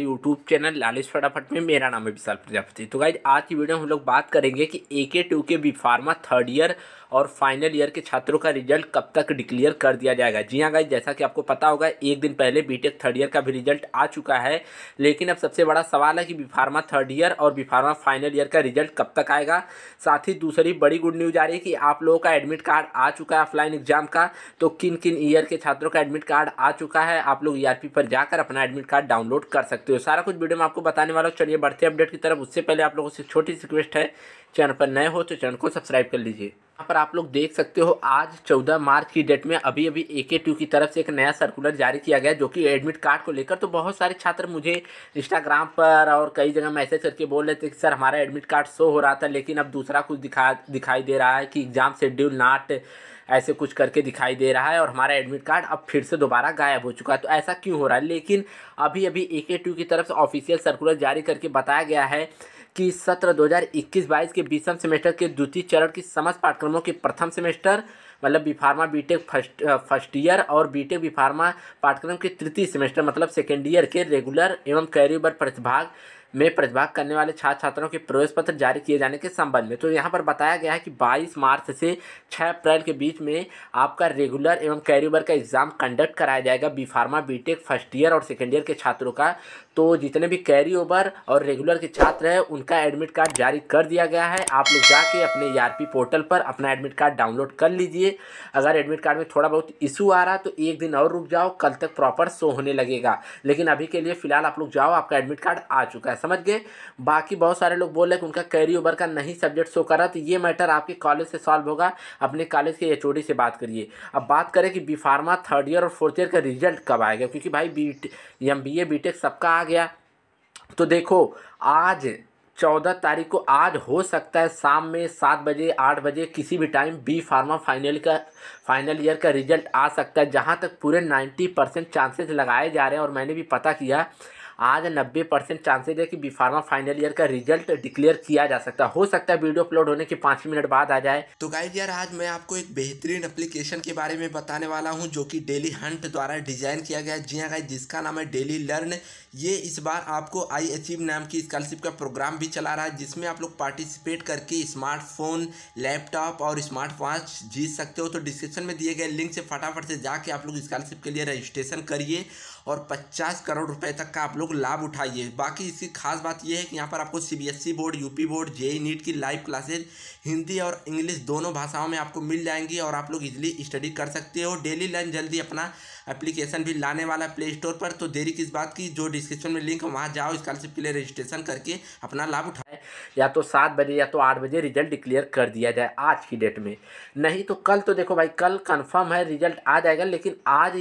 YouTube channel लालिश फटाफट में मेरा नाम है विशाल प्रजापति तो गाइज आज की वीडियो में हम लोग बात करेंगे कि ए के टू के बी फार्मा थर्ड ईयर और फाइनल ईयर के छात्रों का रिजल्ट कब तक डिक्लेयर कर दिया जाएगा जी हाँ गाइज जैसा कि आपको पता होगा एक दिन पहले बीटेक थर्ड ईयर का भी रिजल्ट आ चुका है लेकिन अब सबसे बड़ा सवाल है कि बिफार्मा थर्ड ईयर और बिफार्मा फाइनल ईयर का रिजल्ट कब तक आएगा साथ ही दूसरी बड़ी गुड न्यूज आ रही है कि आप लोगों का एडमिट कार्ड आ चुका है ऑफलाइन एग्जाम का तो किन किन ईयर के छात्रों का एडमिट कार्ड आ चुका है आप लोग ई e पर जाकर अपना एडमिट कार्ड डाउनलोड कर सकते हो सारा कुछ वीडियो में आपको बताने वाला हूँ चलिए बढ़ते अपडेट की तरफ उससे पहले आप लोगों से छोटी सी रिक्वेस्ट है चैनल पर नए हो तो चैनल को सब्सक्राइब कर लीजिए यहाँ पर आप लोग देख सकते हो आज 14 मार्च की डेट में अभी अभी ए के टू की तरफ से एक नया सर्कुलर जारी किया गया जो कि एडमिट कार्ड को लेकर तो बहुत सारे छात्र मुझे इंस्टाग्राम पर और कई जगह मैसेज करके बोल रहे थे कि सर हमारा एडमिट कार्ड शो हो रहा था लेकिन अब दूसरा कुछ दिखा दिखाई दे रहा है कि एग्ज़ाम शेड्यूल नाट ऐसे कुछ करके दिखाई दे रहा है और हमारा एडमिट कार्ड अब फिर से दोबारा गायब हो चुका है तो ऐसा क्यों हो रहा है लेकिन अभी अभी ए के टू की तरफ से ऑफिशियल सर्कुलर जारी करके बताया गया है कि सत्र 2021-22 के बीसम सेमेस्टर के द्वितीय चरण की समस्त पाठ्यक्रमों के प्रथम सेमेस्टर मतलब B pharma B Tech first first year और बीटेक बी फार्मा पाठ्यक्रम के तृतीय सेमेस्टर मतलब सेकेंड ईयर के रेगुलर एवं कैरियर पर प्रतिभाग में प्रतिभाग करने वाले छात्र छात्राओं के प्रवेश पत्र जारी किए जाने के संबंध में तो यहाँ पर बताया गया है कि 22 मार्च से 6 अप्रैल के बीच में आपका रेगुलर एवं कैरी का एग्ज़ाम कंडक्ट कराया जाएगा B pharma B first year और सेकेंड ईयर के छात्रों का तो जितने भी कैरी ओवर और रेगुलर के छात्र हैं उनका एडमिट कार्ड जारी कर दिया गया है आप लोग जाके अपने ई e पोर्टल पर अपना एडमिट कार्ड डाउनलोड कर लीजिए अगर एडमिट कार्ड में थोड़ा बहुत इशू आ रहा है तो एक दिन और रुक जाओ कल तक प्रॉपर शो होने लगेगा लेकिन अभी के लिए फ़िलहाल आप लोग जाओ आपका एडमिट कार्ड आ चुका है समझ गए बाकी बहुत सारे लोग बोल रहे कि उनका कैरी ओवर का नहीं सब्जेक्ट शो करा तो ये मैटर आपके कॉलेज से सॉल्व होगा अपने कॉलेज के एच से बात करिए अब बात करें कि बी फार्मा थर्ड ईयर और फोर्थ ईयर का रिजल्ट कब आएगा क्योंकि भाई B M B A B tech सबका आ गया तो देखो आज चौदह तारीख को आज हो सकता है शाम में सात बजे आठ बजे किसी भी टाइम बी फार्मा फाइनल का फाइनल ईयर का रिजल्ट आ सकता है जहाँ तक पूरे नाइन्टी परसेंट चांसेस लगाए जा रहे हैं और मैंने भी पता किया आज नब्बे परसेंट चांसेज है कि बी फार्मा फाइनल ईयर का रिजल्ट डिक्लेयर किया जा सकता है हो सकता है वीडियो अपलोड होने के पाँच मिनट बाद आ जाए तो गाइज यार आज मैं आपको एक बेहतरीन एप्लीकेशन के बारे में बताने वाला हूँ जो कि डेली हंट द्वारा डिजाइन किया गया जी हाँ गाइज जिसका नाम है डेली लर्न ये इस बार आपको आई अचीव नाम की स्कॉलरशिप का प्रोग्राम भी चला रहा है जिसमें आप लोग पार्टिसिपेट करके स्मार्टफोन लैपटॉप और स्मार्ट वॉच जीत सकते हो तो डिस्क्रिप्शन में दिए गए लिंक से फटाफट से जाके आप लोग स्कॉलरशिप के लिए रजिस्ट्रेशन करिए और पचास करोड़ रुपए तक का आप लोग लाभ उठाइए बाकी इसकी खास बात यह है कि यहाँ पर आपको CBSE e board UP board JEE NEET e की लाइव क्लासेज हिंदी और इंग्लिश दोनों भाषाओं में आपको मिल जाएंगी और आप लोग इजिली स्टडी कर सकते हो डेली लर्न जल्दी अपना एप्लीकेशन भी लाने वाला प्ले स्टोर पर तो देरी किस बात की जो डिस्क्रिप्शन में लिंक वहाँ जाओ स्कॉलरशिप के लिए रजिस्ट्रेशन करके अपना लाभ उठा या तो सात बजे या तो आठ बजे रिजल्ट डिक्लेयर कर दिया जाए आज की डेट में नहीं तो कल तो देखो भाई कल कंफर्म है रिजल्ट आ जाएगा लेकिन आज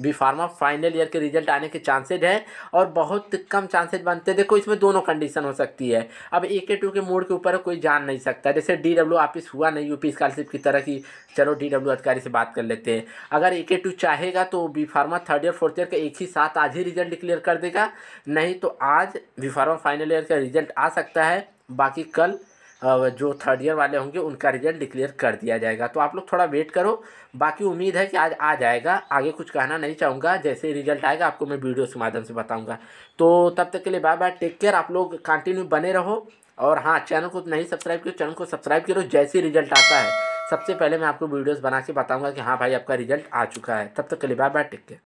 बी फार्मा फाइनल ईयर के रिजल्ट आने के चांसेज हैं और बहुत कम चांसेज बनते हैं देखो इसमें दोनों कंडीशन हो सकती है अब ए के टू के मोड के ऊपर कोई जान नहीं सकता जैसे डी डब्ल्यू ऑफिस हुआ नहीं यूपी स्कॉलरशिप की तरह की चलो डी डब्ल्यू अधिकारी से बात कर लेते हैं अगर ए के टू चाहेगा तो B pharma third year fourth year का एक ही साथ आज ही रिजल्ट डिक्लेयर कर देगा नहीं तो आज बी फार्मा फाइनल ईयर का रिजल्ट आ सकता है बाकी कल जो थर्ड ईयर वाले होंगे उनका रिजल्ट डिक्लेयर कर दिया जाएगा तो आप लोग थोड़ा वेट करो बाकी उम्मीद है कि आज आ जाएगा आगे कुछ कहना नहीं चाहूँगा जैसे रिजल्ट आएगा आपको मैं वीडियो के माध्यम से बताऊँगा तो तब तक के लिए बाय बाय टेक केयर आप लोग कंटिन्यू बने रहो और हाँ चैनल को नहीं सब्सक्राइब करो चैनल को सब्सक्राइब करो जैसे रिजल्ट आता है सबसे पहले मैं आपको वीडियोस बना के बताऊंगा कि हाँ भाई आपका रिजल्ट आ चुका है तब तक के लिए बाय बाय टेक केयर